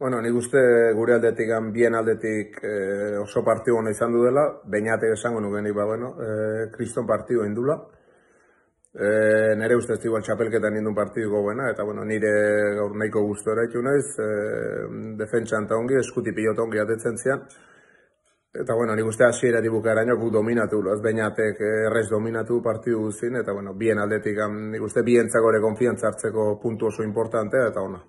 Bueno, nik uste gure aldetik, bien aldetik eh, oso partio hona izan du dela, bainate esango nuke nik, ba, bueno, eh, kriston partio indula. Eh, nire uste ez dugu txapelketan indun partio eta bueno, nire gaur nahiko guztu eraitu naiz, eh, defentsan eta ongi, eskuti pilota ongi atetzen zian. Eta bueno, nik uste hasi eratik dominatu, loz, bainatek eh, errez dominatu partio guztin, eta bueno, bien aldetik, nik uste bien txakore konfiantzartzeko puntu oso importantea, eta ona.